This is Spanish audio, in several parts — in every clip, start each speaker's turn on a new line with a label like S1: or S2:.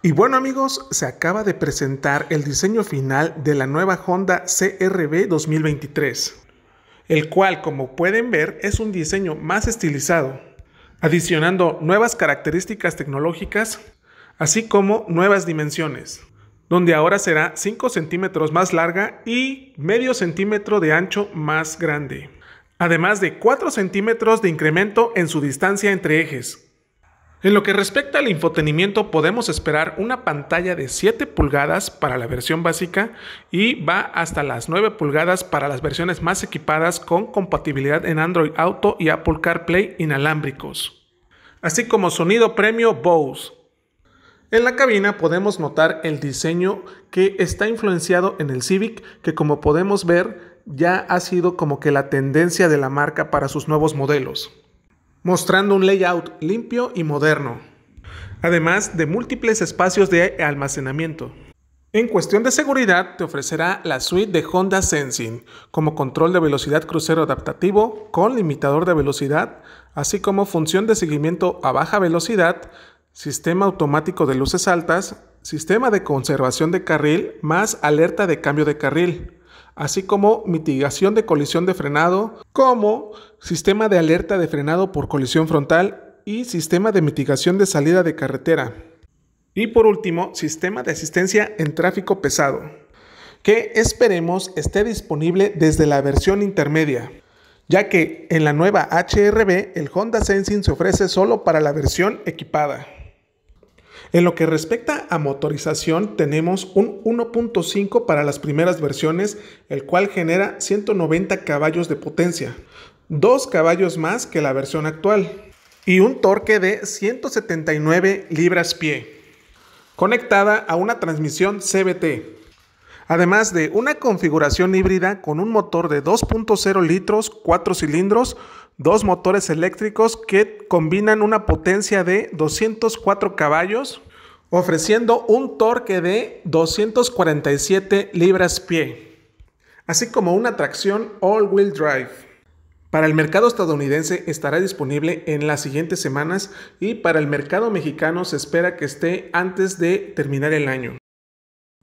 S1: Y bueno amigos, se acaba de presentar el diseño final de la nueva Honda CRB 2023, el cual como pueden ver es un diseño más estilizado, adicionando nuevas características tecnológicas, así como nuevas dimensiones, donde ahora será 5 centímetros más larga y medio centímetro de ancho más grande, además de 4 centímetros de incremento en su distancia entre ejes, en lo que respecta al infotenimiento, podemos esperar una pantalla de 7 pulgadas para la versión básica y va hasta las 9 pulgadas para las versiones más equipadas con compatibilidad en Android Auto y Apple CarPlay inalámbricos. Así como sonido premio Bose. En la cabina podemos notar el diseño que está influenciado en el Civic, que como podemos ver ya ha sido como que la tendencia de la marca para sus nuevos modelos mostrando un layout limpio y moderno, además de múltiples espacios de almacenamiento. En cuestión de seguridad, te ofrecerá la suite de Honda Sensing, como control de velocidad crucero adaptativo con limitador de velocidad, así como función de seguimiento a baja velocidad, sistema automático de luces altas, sistema de conservación de carril más alerta de cambio de carril, así como mitigación de colisión de frenado, como sistema de alerta de frenado por colisión frontal y sistema de mitigación de salida de carretera. Y por último, sistema de asistencia en tráfico pesado, que esperemos esté disponible desde la versión intermedia, ya que en la nueva HRB el Honda Sensing se ofrece solo para la versión equipada. En lo que respecta a motorización, tenemos un 1.5 para las primeras versiones, el cual genera 190 caballos de potencia, 2 caballos más que la versión actual y un torque de 179 libras-pie, conectada a una transmisión CBT. Además de una configuración híbrida con un motor de 2.0 litros, 4 cilindros, dos motores eléctricos que combinan una potencia de 204 caballos, ofreciendo un torque de 247 libras-pie, así como una tracción all-wheel drive. Para el mercado estadounidense estará disponible en las siguientes semanas y para el mercado mexicano se espera que esté antes de terminar el año.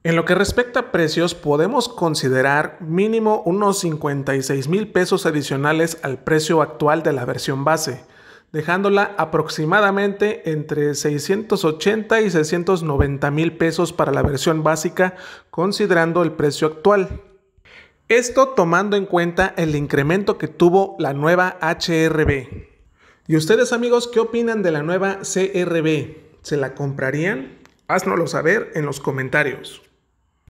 S1: En lo que respecta a precios, podemos considerar mínimo unos 56 mil pesos adicionales al precio actual de la versión base, dejándola aproximadamente entre 680 y 690 mil pesos para la versión básica, considerando el precio actual. Esto tomando en cuenta el incremento que tuvo la nueva HRB. ¿Y ustedes amigos qué opinan de la nueva CRB? ¿Se la comprarían? Háznoslo saber en los comentarios.